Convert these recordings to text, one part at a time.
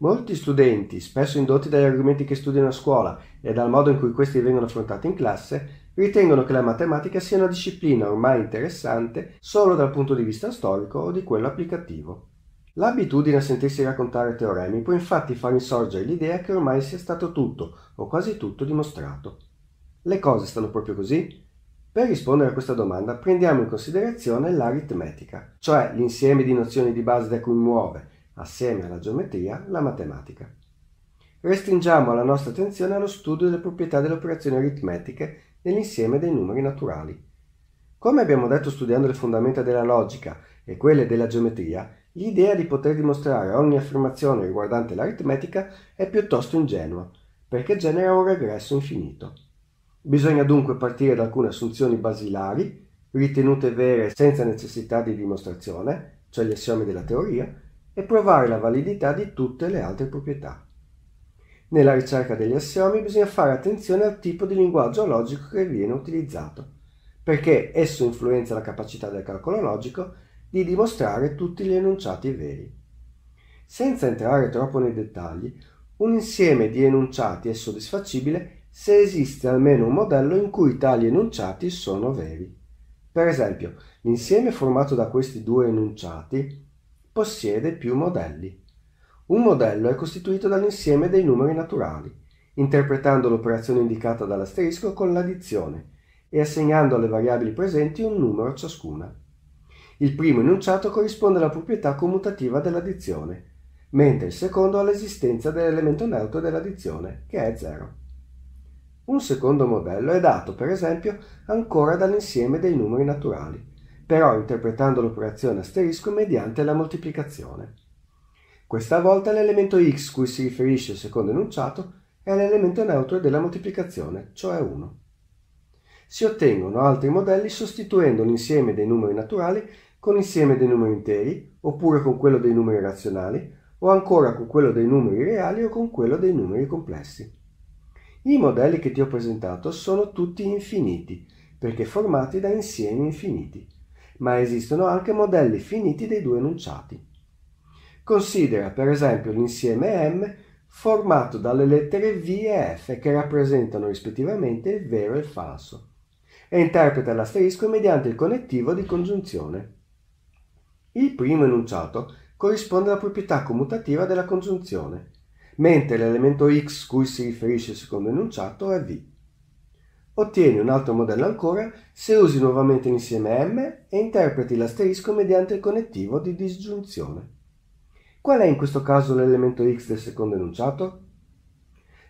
Molti studenti, spesso indotti dagli argomenti che studiano a scuola e dal modo in cui questi vengono affrontati in classe, ritengono che la matematica sia una disciplina ormai interessante solo dal punto di vista storico o di quello applicativo. L'abitudine a sentirsi raccontare teoremi può infatti far insorgere l'idea che ormai sia stato tutto o quasi tutto dimostrato. Le cose stanno proprio così? Per rispondere a questa domanda prendiamo in considerazione l'aritmetica, cioè l'insieme di nozioni di base da cui muove assieme alla geometria, la matematica. Restringiamo la nostra attenzione allo studio delle proprietà delle operazioni aritmetiche nell'insieme dei numeri naturali. Come abbiamo detto studiando le fondamenta della logica e quelle della geometria, l'idea di poter dimostrare ogni affermazione riguardante l'aritmetica è piuttosto ingenua, perché genera un regresso infinito. Bisogna dunque partire da alcune assunzioni basilari, ritenute vere senza necessità di dimostrazione, cioè gli assiomi della teoria, e provare la validità di tutte le altre proprietà. Nella ricerca degli assiomi bisogna fare attenzione al tipo di linguaggio logico che viene utilizzato, perché esso influenza la capacità del calcolo logico di dimostrare tutti gli enunciati veri. Senza entrare troppo nei dettagli, un insieme di enunciati è soddisfacibile se esiste almeno un modello in cui tali enunciati sono veri. Per esempio, l'insieme formato da questi due enunciati possiede più modelli. Un modello è costituito dall'insieme dei numeri naturali, interpretando l'operazione indicata dall'asterisco con l'addizione e assegnando alle variabili presenti un numero ciascuna. Il primo enunciato corrisponde alla proprietà commutativa dell'addizione, mentre il secondo all'esistenza dell'elemento neutro dell'addizione, che è 0. Un secondo modello è dato, per esempio, ancora dall'insieme dei numeri naturali però interpretando l'operazione asterisco mediante la moltiplicazione. Questa volta l'elemento x cui si riferisce il secondo enunciato è l'elemento neutro della moltiplicazione, cioè 1. Si ottengono altri modelli sostituendo l'insieme dei numeri naturali con l'insieme dei numeri interi, oppure con quello dei numeri razionali, o ancora con quello dei numeri reali o con quello dei numeri complessi. I modelli che ti ho presentato sono tutti infiniti, perché formati da insiemi infiniti ma esistono anche modelli finiti dei due enunciati. Considera per esempio l'insieme M formato dalle lettere V e F che rappresentano rispettivamente il vero e il falso e interpreta l'asterisco mediante il connettivo di congiunzione. Il primo enunciato corrisponde alla proprietà commutativa della congiunzione, mentre l'elemento x cui si riferisce il secondo enunciato è V. Ottieni un altro modello ancora se usi nuovamente l'insieme M e interpreti l'asterisco mediante il connettivo di disgiunzione. Qual è in questo caso l'elemento x del secondo enunciato?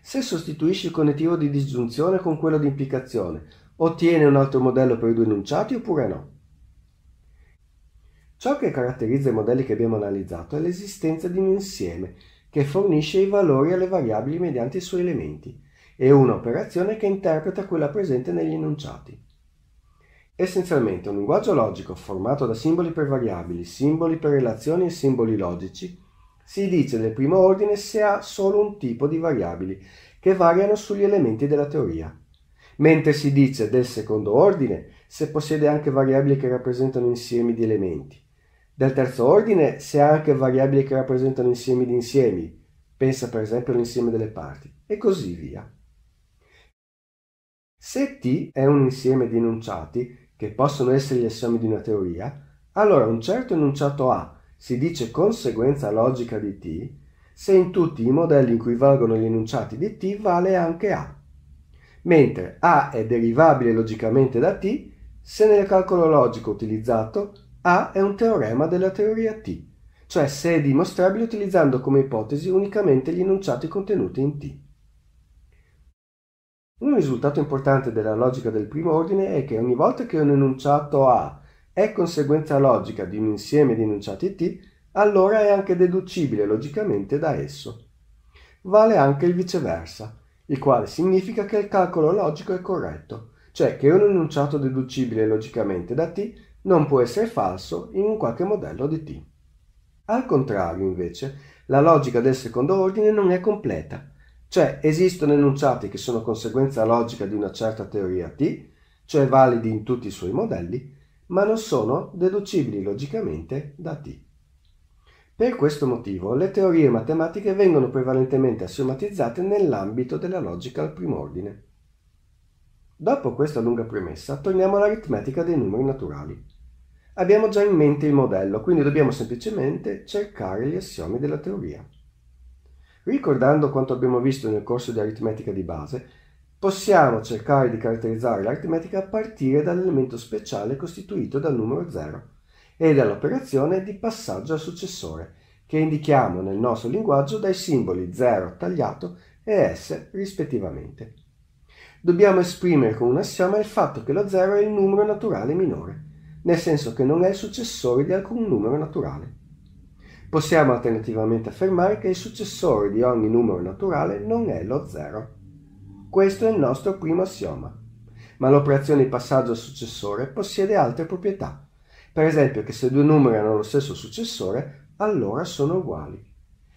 Se sostituisci il connettivo di disgiunzione con quello di implicazione, ottieni un altro modello per i due enunciati oppure no? Ciò che caratterizza i modelli che abbiamo analizzato è l'esistenza di un insieme che fornisce i valori alle variabili mediante i suoi elementi è un'operazione che interpreta quella presente negli enunciati. Essenzialmente un linguaggio logico formato da simboli per variabili, simboli per relazioni e simboli logici si dice del primo ordine se ha solo un tipo di variabili che variano sugli elementi della teoria, mentre si dice del secondo ordine se possiede anche variabili che rappresentano insiemi di elementi, del terzo ordine se ha anche variabili che rappresentano insiemi di insiemi, pensa per esempio all'insieme delle parti, e così via. Se T è un insieme di enunciati, che possono essere gli assiomi di una teoria, allora un certo enunciato A si dice conseguenza logica di T se in tutti i modelli in cui valgono gli enunciati di T vale anche A. Mentre A è derivabile logicamente da T se nel calcolo logico utilizzato A è un teorema della teoria T, cioè se è dimostrabile utilizzando come ipotesi unicamente gli enunciati contenuti in T. Un risultato importante della logica del primo ordine è che ogni volta che un enunciato A è conseguenza logica di un insieme di enunciati T, allora è anche deducibile logicamente da esso. Vale anche il viceversa, il quale significa che il calcolo logico è corretto, cioè che un enunciato deducibile logicamente da T non può essere falso in un qualche modello di T. Al contrario, invece, la logica del secondo ordine non è completa, cioè esistono enunciati che sono conseguenza logica di una certa teoria T, cioè validi in tutti i suoi modelli, ma non sono deducibili logicamente da T. Per questo motivo le teorie matematiche vengono prevalentemente assiomatizzate nell'ambito della logica al primo ordine. Dopo questa lunga premessa, torniamo all'aritmetica dei numeri naturali. Abbiamo già in mente il modello, quindi dobbiamo semplicemente cercare gli assiomi della teoria. Ricordando quanto abbiamo visto nel corso di aritmetica di base, possiamo cercare di caratterizzare l'aritmetica a partire dall'elemento speciale costituito dal numero 0 e dall'operazione di passaggio al successore, che indichiamo nel nostro linguaggio dai simboli 0 tagliato e S rispettivamente. Dobbiamo esprimere con un assioma il fatto che lo 0 è il numero naturale minore, nel senso che non è il successore di alcun numero naturale. Possiamo alternativamente affermare che il successore di ogni numero naturale non è lo zero. Questo è il nostro primo assioma. Ma l'operazione di passaggio al successore possiede altre proprietà. Per esempio che se due numeri hanno lo stesso successore, allora sono uguali.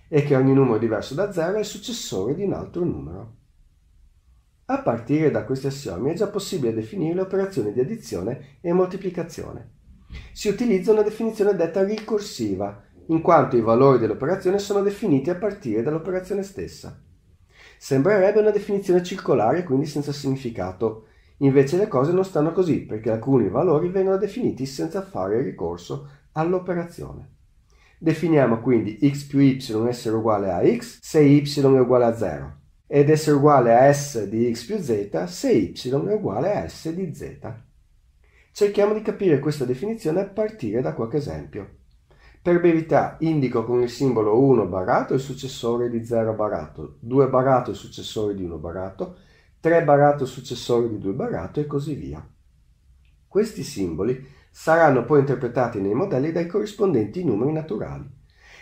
E che ogni numero diverso da zero è il successore di un altro numero. A partire da questi assiomi è già possibile definire le operazioni di addizione e moltiplicazione. Si utilizza una definizione detta ricorsiva, in quanto i valori dell'operazione sono definiti a partire dall'operazione stessa. Sembrerebbe una definizione circolare e quindi senza significato, invece le cose non stanno così perché alcuni valori vengono definiti senza fare ricorso all'operazione. Definiamo quindi x più y essere uguale a x se y è uguale a 0 ed essere uguale a s di x più z se y è uguale a s di z. Cerchiamo di capire questa definizione a partire da qualche esempio. Per brevità indico con il simbolo 1 barato il successore di 0 barato, 2 barato il successore di 1 barato, 3 barato il successore di 2 barato e così via. Questi simboli saranno poi interpretati nei modelli dai corrispondenti numeri naturali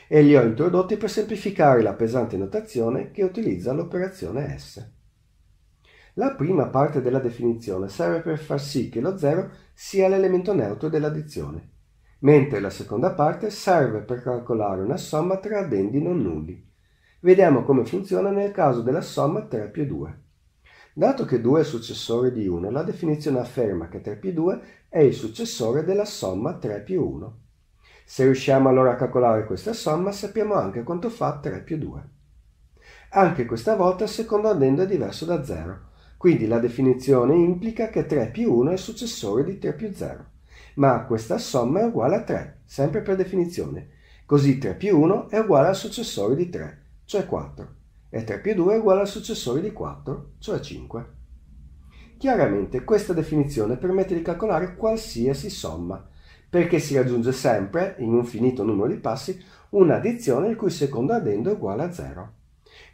e li ho introdotti per semplificare la pesante notazione che utilizza l'operazione S. La prima parte della definizione serve per far sì che lo 0 sia l'elemento neutro dell'addizione mentre la seconda parte serve per calcolare una somma tra addendi non nulli. Vediamo come funziona nel caso della somma 3 più 2. Dato che 2 è successore di 1, la definizione afferma che 3 più 2 è il successore della somma 3 più 1. Se riusciamo allora a calcolare questa somma, sappiamo anche quanto fa 3 più 2. Anche questa volta il secondo addendo è diverso da 0, quindi la definizione implica che 3 più 1 è successore di 3 più 0 ma questa somma è uguale a 3, sempre per definizione. Così 3 più 1 è uguale al successore di 3, cioè 4, e 3 più 2 è uguale al successore di 4, cioè 5. Chiaramente questa definizione permette di calcolare qualsiasi somma, perché si raggiunge sempre, in un finito numero di passi, un'addizione il cui secondo addendo è uguale a 0.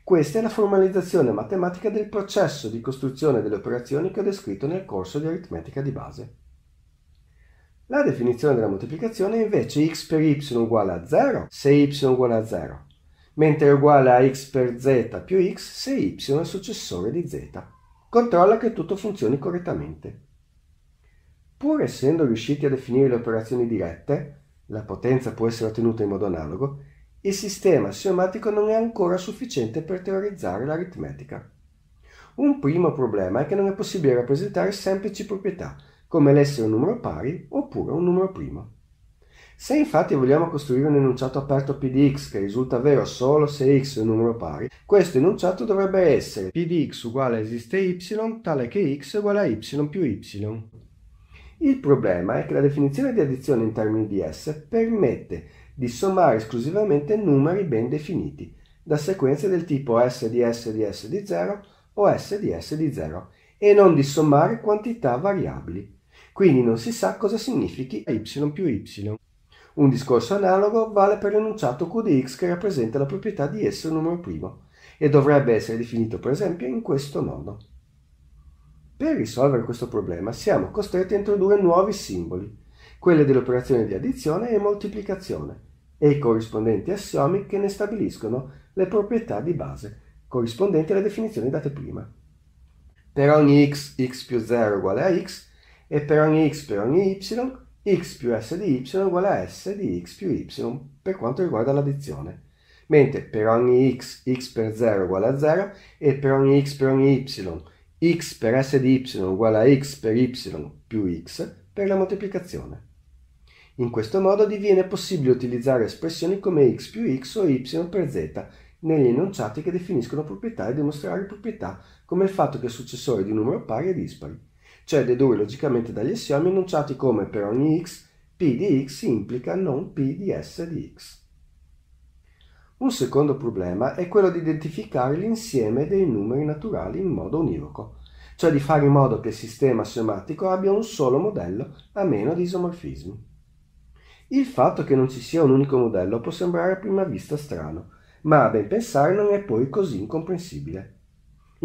Questa è la formalizzazione matematica del processo di costruzione delle operazioni che ho descritto nel corso di aritmetica di base. La definizione della moltiplicazione è invece x per y uguale a 0 se y uguale a 0, mentre è uguale a x per z più x se y è successore di z. Controlla che tutto funzioni correttamente. Pur essendo riusciti a definire le operazioni dirette, la potenza può essere ottenuta in modo analogo, il sistema assiomatico non è ancora sufficiente per teorizzare l'aritmetica. Un primo problema è che non è possibile rappresentare semplici proprietà, come l'essere un numero pari oppure un numero primo. Se infatti vogliamo costruire un enunciato aperto p di x che risulta vero solo se x è un numero pari, questo enunciato dovrebbe essere p di x uguale esiste y tale che x è uguale a y più y. Il problema è che la definizione di addizione in termini di S permette di sommare esclusivamente numeri ben definiti, da sequenze del tipo S di S di S di 0 o S di S di 0, e non di sommare quantità variabili, quindi non si sa cosa significhi y più y. Un discorso analogo vale per l'enunciato Q di x che rappresenta la proprietà di S un numero primo e dovrebbe essere definito per esempio in questo modo. Per risolvere questo problema siamo costretti a introdurre nuovi simboli, quelle dell'operazione di addizione e moltiplicazione e i corrispondenti assiomi che ne stabiliscono le proprietà di base, corrispondenti alle definizioni date prima. Per ogni x, x più 0 uguale a x, e per ogni x per ogni y, x più s di y uguale a s di x più y per quanto riguarda l'addizione. Mentre per ogni x, x per 0 uguale a 0 e per ogni x per ogni y, x per s di y uguale a x per y più x per la moltiplicazione. In questo modo diviene possibile utilizzare espressioni come x più x o y per z negli enunciati che definiscono proprietà e dimostrare proprietà come il fatto che è successore di un numero pari e dispari cioè dedurre logicamente dagli assiomi enunciati come per ogni x p di x implica non p di s di x. Un secondo problema è quello di identificare l'insieme dei numeri naturali in modo univoco, cioè di fare in modo che il sistema assiomatico abbia un solo modello a meno di isomorfismi. Il fatto che non ci sia un unico modello può sembrare a prima vista strano, ma a ben pensare non è poi così incomprensibile.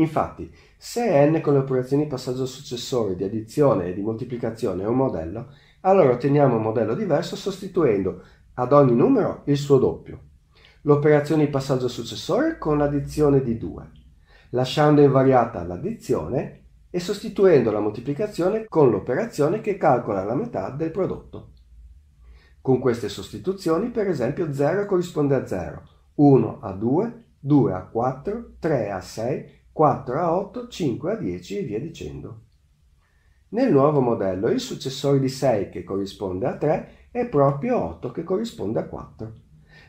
Infatti, se n con le operazioni di passaggio successore, di addizione e di moltiplicazione è un modello, allora otteniamo un modello diverso sostituendo ad ogni numero il suo doppio. L'operazione di passaggio successore con l'addizione di 2, lasciando invariata l'addizione e sostituendo la moltiplicazione con l'operazione che calcola la metà del prodotto. Con queste sostituzioni, per esempio, 0 corrisponde a 0, 1 a 2, 2 a 4, 3 a 6, 4 a 8, 5 a 10 e via dicendo. Nel nuovo modello il successore di 6 che corrisponde a 3 è proprio 8 che corrisponde a 4.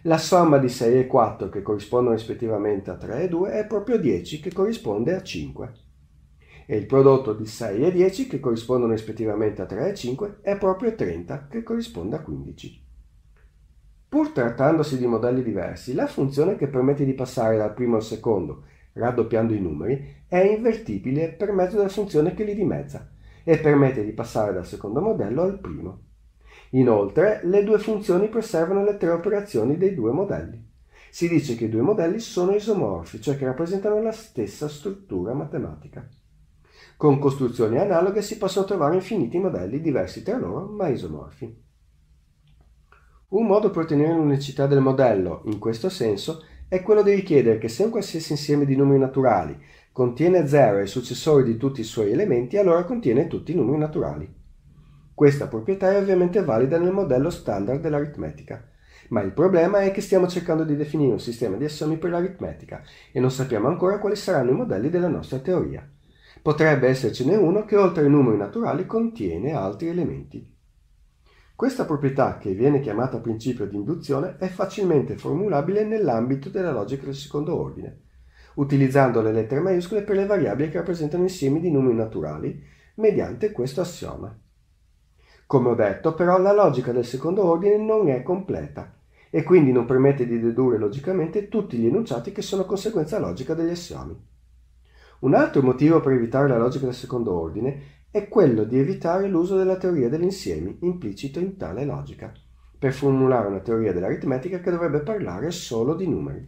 La somma di 6 e 4 che corrispondono rispettivamente a 3 e 2 è proprio 10 che corrisponde a 5. E il prodotto di 6 e 10 che corrispondono rispettivamente a 3 e 5 è proprio 30 che corrisponde a 15. Pur trattandosi di modelli diversi, la funzione che permette di passare dal primo al secondo raddoppiando i numeri, è invertibile per mezzo della funzione che li dimezza e permette di passare dal secondo modello al primo. Inoltre, le due funzioni preservano le tre operazioni dei due modelli. Si dice che i due modelli sono isomorfi, cioè che rappresentano la stessa struttura matematica. Con costruzioni analoghe si possono trovare infiniti modelli diversi tra loro, ma isomorfi. Un modo per ottenere l'unicità del modello, in questo senso, è è quello di richiedere che se un qualsiasi insieme di numeri naturali contiene 0 e il successore di tutti i suoi elementi, allora contiene tutti i numeri naturali. Questa proprietà è ovviamente valida nel modello standard dell'aritmetica, ma il problema è che stiamo cercando di definire un sistema di assomi per l'aritmetica e non sappiamo ancora quali saranno i modelli della nostra teoria. Potrebbe essercene uno che oltre ai numeri naturali contiene altri elementi. Questa proprietà, che viene chiamata principio di induzione, è facilmente formulabile nell'ambito della logica del secondo ordine, utilizzando le lettere maiuscole per le variabili che rappresentano insiemi di numeri naturali, mediante questo assioma. Come ho detto, però, la logica del secondo ordine non è completa e quindi non permette di dedurre logicamente tutti gli enunciati che sono conseguenza logica degli assiomi. Un altro motivo per evitare la logica del secondo ordine è quello di evitare l'uso della teoria degli insiemi implicito in tale logica, per formulare una teoria dell'aritmetica che dovrebbe parlare solo di numeri.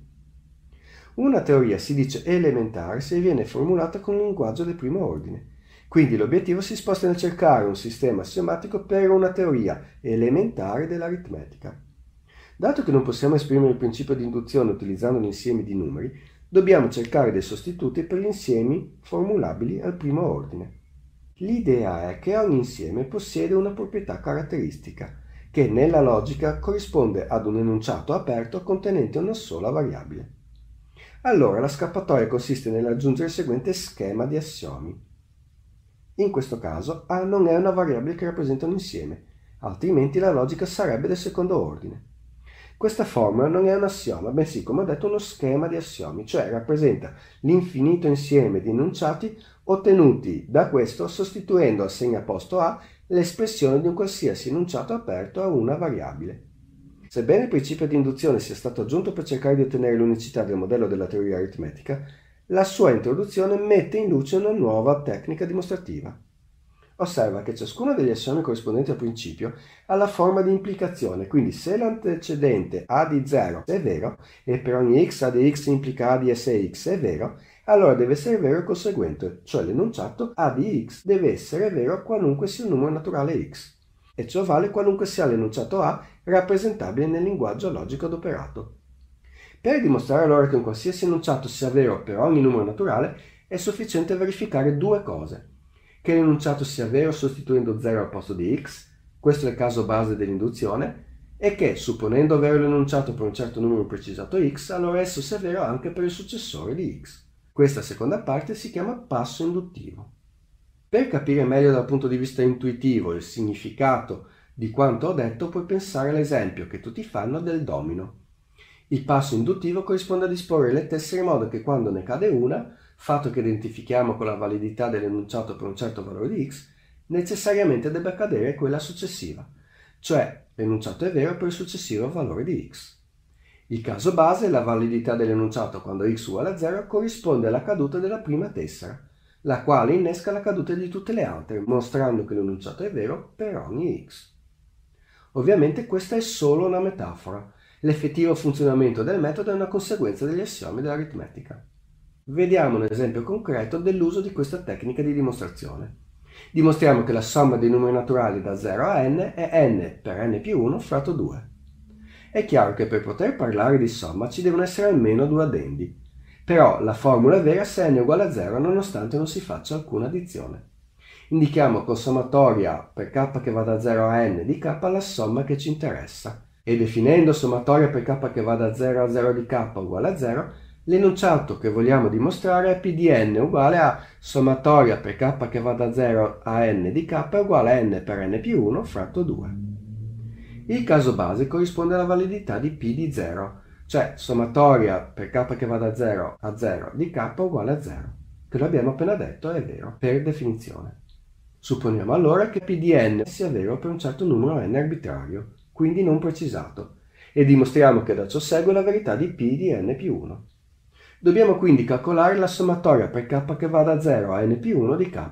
Una teoria si dice elementare se viene formulata con un linguaggio del primo ordine. Quindi l'obiettivo si sposta nel cercare un sistema assiomatico per una teoria elementare dell'aritmetica. Dato che non possiamo esprimere il principio di induzione utilizzando gli insiemi di numeri, dobbiamo cercare dei sostituti per gli insiemi formulabili al primo ordine. L'idea è che ogni insieme possiede una proprietà caratteristica, che nella logica corrisponde ad un enunciato aperto contenente una sola variabile. Allora la scappatoia consiste nell'aggiungere il seguente schema di assiomi. In questo caso A non è una variabile che rappresenta un insieme, altrimenti la logica sarebbe del secondo ordine. Questa formula non è un assioma, bensì, come ho detto, uno schema di assiomi, cioè rappresenta l'infinito insieme di enunciati ottenuti da questo sostituendo al segnaposto A l'espressione di un qualsiasi enunciato aperto a una variabile. Sebbene il principio di induzione sia stato aggiunto per cercare di ottenere l'unicità del modello della teoria aritmetica, la sua introduzione mette in luce una nuova tecnica dimostrativa. Osserva che ciascuno degli assiomi corrispondenti al principio ha la forma di implicazione, quindi se l'antecedente A di 0 è vero e per ogni x A di x implica A di x è vero, allora deve essere vero il conseguente, cioè l'enunciato A di x deve essere vero qualunque sia il numero naturale x, e ciò vale qualunque sia l'enunciato A rappresentabile nel linguaggio logico adoperato. Per dimostrare allora che un qualsiasi enunciato sia vero per ogni numero naturale, è sufficiente verificare due cose. Che l'enunciato sia vero sostituendo 0 al posto di x, questo è il caso base dell'induzione, e che, supponendo vero l'enunciato per un certo numero precisato x, allora esso sia vero anche per il successore di x. Questa seconda parte si chiama passo induttivo. Per capire meglio dal punto di vista intuitivo il significato di quanto ho detto puoi pensare all'esempio che tutti fanno del domino. Il passo induttivo corrisponde a disporre le tessere in modo che quando ne cade una, fatto che identifichiamo con la validità dell'enunciato per un certo valore di x, necessariamente debba cadere quella successiva, cioè l'enunciato è vero per il successivo valore di x. Il caso base è la validità dell'enunciato quando x uguale a 0 corrisponde alla caduta della prima tessera, la quale innesca la caduta di tutte le altre, mostrando che l'enunciato è vero per ogni x. Ovviamente questa è solo una metafora, l'effettivo funzionamento del metodo è una conseguenza degli assiomi dell'aritmetica. Vediamo un esempio concreto dell'uso di questa tecnica di dimostrazione. Dimostriamo che la somma dei numeri naturali da 0 a n è n per n più 1 fratto 2. È chiaro che per poter parlare di somma ci devono essere almeno due addendi. Però la formula vera se n è uguale a 0 nonostante non si faccia alcuna addizione. Indichiamo con sommatoria per k che va da 0 a n di k la somma che ci interessa e definendo sommatoria per k che va da 0 a 0 di k uguale a 0 l'enunciato che vogliamo dimostrare è p di n uguale a sommatoria per k che va da 0 a n di k uguale a n per n più 1 fratto 2. Il caso base corrisponde alla validità di P di 0, cioè sommatoria per k che va da 0 a 0 di k uguale a 0, che lo abbiamo appena detto è vero per definizione. Supponiamo allora che P di n sia vero per un certo numero n arbitrario, quindi non precisato, e dimostriamo che da ciò segue la verità di P di n più 1. Dobbiamo quindi calcolare la sommatoria per k che va da 0 a n più 1 di k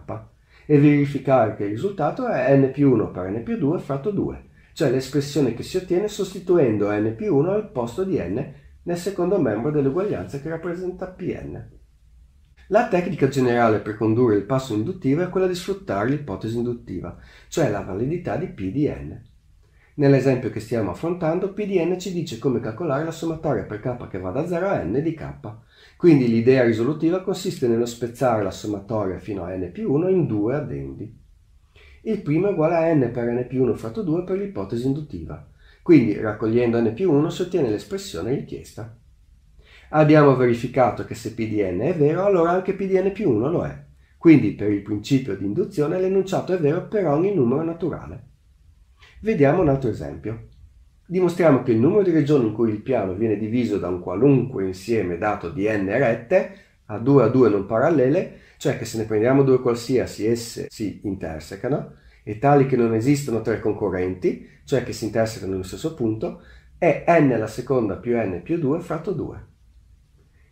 e verificare che il risultato è n più 1 per n più 2 fratto 2, cioè l'espressione che si ottiene sostituendo n più 1 al posto di n nel secondo membro dell'uguaglianza che rappresenta Pn. La tecnica generale per condurre il passo induttivo è quella di sfruttare l'ipotesi induttiva, cioè la validità di P di n. Nell'esempio che stiamo affrontando, P di n ci dice come calcolare la sommatoria per k che va da 0 a n di k. Quindi l'idea risolutiva consiste nello spezzare la sommatoria fino a n più 1 in due addendi il primo è uguale a n per n più 1 fratto 2 per l'ipotesi induttiva. Quindi, raccogliendo n più 1, si ottiene l'espressione richiesta. Abbiamo verificato che se p di n è vero, allora anche p di n più 1 lo è. Quindi, per il principio di induzione, l'enunciato è vero per ogni numero naturale. Vediamo un altro esempio. Dimostriamo che il numero di regioni in cui il piano viene diviso da un qualunque insieme dato di n rette, a 2 a 2 non parallele, cioè che se ne prendiamo due qualsiasi esse si intersecano e tali che non esistono tre concorrenti, cioè che si intersecano nello stesso punto, è n alla seconda più n più 2 fratto 2.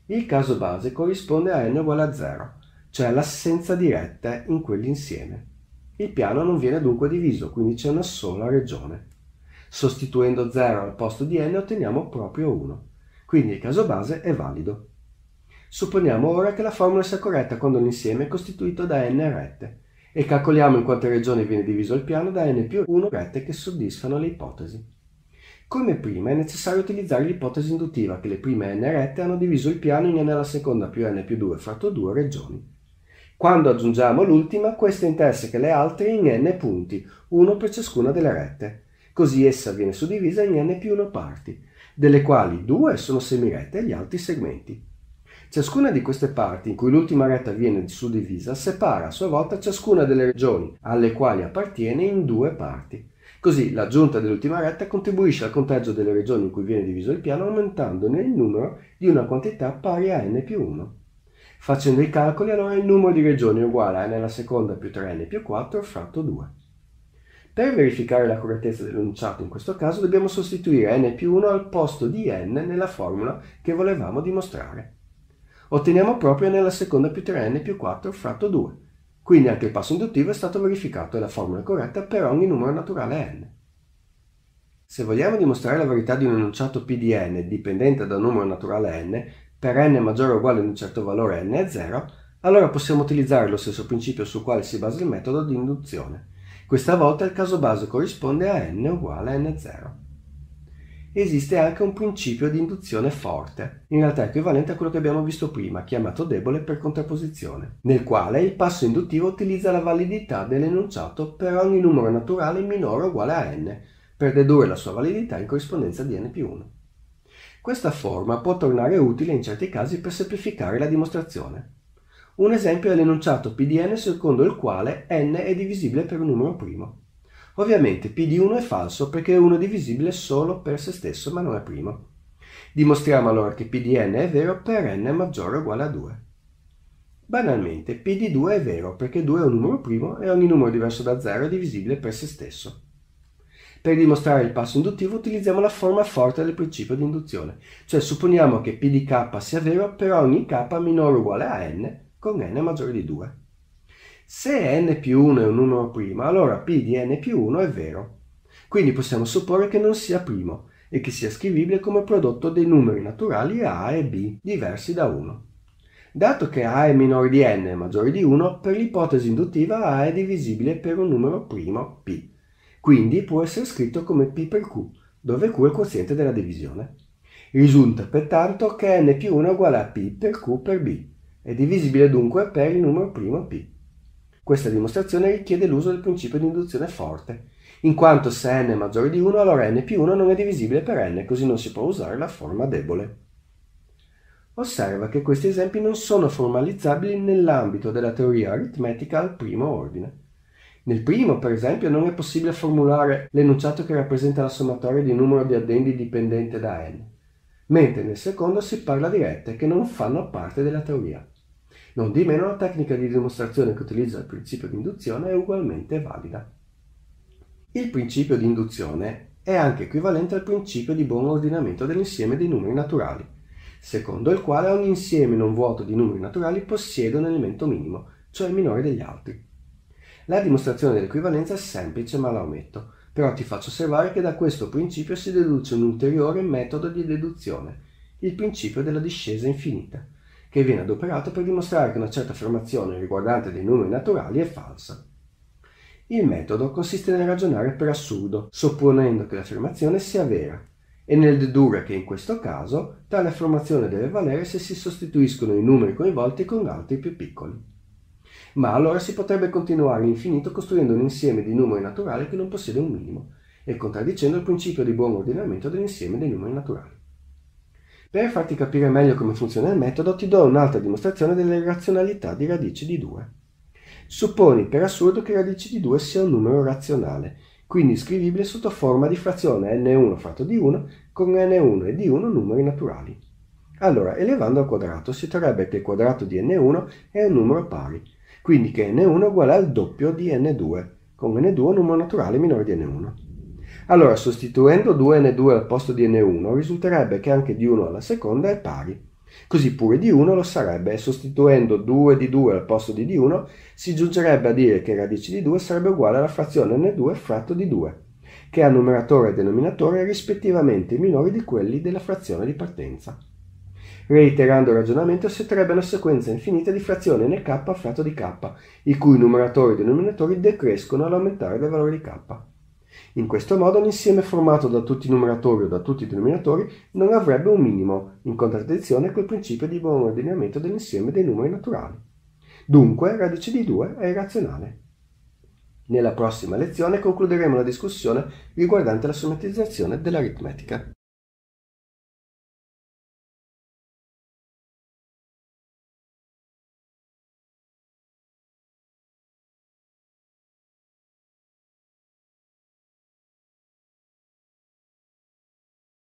Il caso base corrisponde a n uguale a 0, cioè l'assenza diretta in quell'insieme. Il piano non viene dunque diviso, quindi c'è una sola regione. Sostituendo 0 al posto di n otteniamo proprio 1. Quindi il caso base è valido. Supponiamo ora che la formula sia corretta quando l'insieme è costituito da n rette e calcoliamo in quante regioni viene diviso il piano da n più 1 rette che soddisfano le ipotesi. Come prima è necessario utilizzare l'ipotesi induttiva che le prime n rette hanno diviso il piano in n alla seconda più n più 2 fratto 2 regioni. Quando aggiungiamo l'ultima, questa interseca le altre in n punti, uno per ciascuna delle rette. Così essa viene suddivisa in n più 1 parti, delle quali due sono semirette e gli altri segmenti. Ciascuna di queste parti, in cui l'ultima retta viene suddivisa, separa a sua volta ciascuna delle regioni alle quali appartiene in due parti. Così l'aggiunta dell'ultima retta contribuisce al conteggio delle regioni in cui viene diviso il piano aumentandone il numero di una quantità pari a n più 1. Facendo i calcoli allora il numero di regioni è uguale a n alla seconda più 3n più 4 fratto 2. Per verificare la correttezza dell'enunciato in questo caso dobbiamo sostituire n più 1 al posto di n nella formula che volevamo dimostrare otteniamo proprio nella seconda più 3n più 4 fratto 2. Quindi anche il passo induttivo è stato verificato e la formula è corretta per ogni numero naturale n. Se vogliamo dimostrare la verità di un enunciato p di n dipendente da un numero naturale n, per n maggiore o uguale ad un certo valore n è 0, allora possiamo utilizzare lo stesso principio sul quale si basa il metodo di induzione. Questa volta il caso base corrisponde a n uguale a n0 esiste anche un principio di induzione forte, in realtà equivalente a quello che abbiamo visto prima, chiamato debole per contrapposizione, nel quale il passo induttivo utilizza la validità dell'enunciato per ogni numero naturale minore o uguale a n, per dedurre la sua validità in corrispondenza di n più 1. Questa forma può tornare utile in certi casi per semplificare la dimostrazione. Un esempio è l'enunciato PDN secondo il quale n è divisibile per un numero primo. Ovviamente P di 1 è falso perché 1 è divisibile solo per se stesso ma non è primo. Dimostriamo allora che P di n è vero per n maggiore o uguale a 2. Banalmente, P di 2 è vero perché 2 è un numero primo e ogni numero diverso da 0 è divisibile per se stesso. Per dimostrare il passo induttivo utilizziamo la forma forte del principio di induzione, cioè supponiamo che P di k sia vero per ogni k minore o uguale a n con n maggiore di 2. Se n più 1 è un numero primo, allora p di n più 1 è vero. Quindi possiamo supporre che non sia primo e che sia scrivibile come prodotto dei numeri naturali a e b diversi da 1. Dato che a è minore di n e maggiore di 1, per l'ipotesi induttiva a è divisibile per un numero primo p. Quindi può essere scritto come p per q, dove q è il quoziente della divisione. Risulta pertanto che n più 1 è uguale a p per q per b. È divisibile dunque per il numero primo p. Questa dimostrazione richiede l'uso del principio di induzione forte, in quanto se n è maggiore di 1 allora n più 1 non è divisibile per n, così non si può usare la forma debole. Osserva che questi esempi non sono formalizzabili nell'ambito della teoria aritmetica al primo ordine. Nel primo, per esempio, non è possibile formulare l'enunciato che rappresenta la sommatoria di numero di addendi dipendente da n, mentre nel secondo si parla di rette che non fanno parte della teoria. Non di meno la tecnica di dimostrazione che utilizza il principio di induzione è ugualmente valida. Il principio di induzione è anche equivalente al principio di buon ordinamento dell'insieme dei numeri naturali, secondo il quale ogni insieme non vuoto di numeri naturali possiede un elemento minimo, cioè minore degli altri. La dimostrazione dell'equivalenza è semplice ma la ometto, però ti faccio osservare che da questo principio si deduce un ulteriore metodo di deduzione, il principio della discesa infinita, che viene adoperato per dimostrare che una certa affermazione riguardante dei numeri naturali è falsa. Il metodo consiste nel ragionare per assurdo, supponendo che l'affermazione sia vera, e nel dedurre che in questo caso tale affermazione deve valere se si sostituiscono i numeri coinvolti con altri più piccoli. Ma allora si potrebbe continuare all'infinito costruendo un insieme di numeri naturali che non possiede un minimo, e contraddicendo il principio di buon ordinamento dell'insieme dei numeri naturali. Per farti capire meglio come funziona il metodo, ti do un'altra dimostrazione delle razionalità di radice di 2. Supponi per assurdo che radice di 2 sia un numero razionale, quindi scrivibile sotto forma di frazione n1 fratto di 1 con n1 e di 1 numeri naturali. Allora, elevando al quadrato, si troverebbe che il quadrato di n1 è un numero pari, quindi che n1 è uguale al doppio di n2, con n2 un numero naturale minore di n1. Allora, sostituendo 2n2 al posto di n1, risulterebbe che anche di 1 alla seconda è pari. Così pure di 1 lo sarebbe, e sostituendo 2 di 2 al posto di di 1, si giungerebbe a dire che radice di 2 sarebbe uguale alla frazione n2 fratto di 2, che ha numeratore e denominatore rispettivamente minori di quelli della frazione di partenza. Reiterando il ragionamento si otterrebbe una sequenza infinita di frazioni nk fratto di k, i cui numeratori e denominatori decrescono all'aumentare del valore di k. In questo modo un insieme formato da tutti i numeratori o da tutti i denominatori non avrebbe un minimo, in contraddizione col principio di buon ordinamento dell'insieme dei numeri naturali. Dunque, radice di 2 è irrazionale. Nella prossima lezione concluderemo la discussione riguardante la sommatizzazione dell'aritmetica.